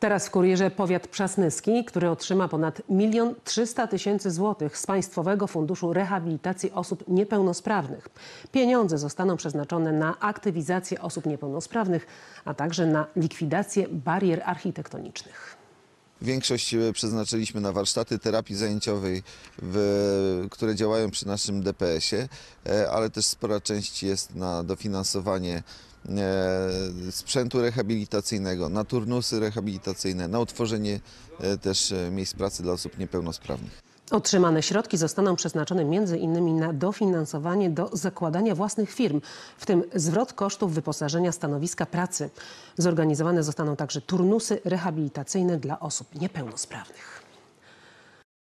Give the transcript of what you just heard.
Teraz w kurierze powiat przasnyski, który otrzyma ponad 1 300 tysięcy złotych z Państwowego Funduszu Rehabilitacji Osób Niepełnosprawnych. Pieniądze zostaną przeznaczone na aktywizację osób niepełnosprawnych, a także na likwidację barier architektonicznych. Większość e, przeznaczyliśmy na warsztaty terapii zajęciowej, w, które działają przy naszym DPS-ie, e, ale też spora część jest na dofinansowanie e, sprzętu rehabilitacyjnego, na turnusy rehabilitacyjne, na utworzenie też miejsc pracy dla osób niepełnosprawnych. Otrzymane środki zostaną przeznaczone między innymi na dofinansowanie do zakładania własnych firm, w tym zwrot kosztów wyposażenia stanowiska pracy. Zorganizowane zostaną także turnusy rehabilitacyjne dla osób niepełnosprawnych.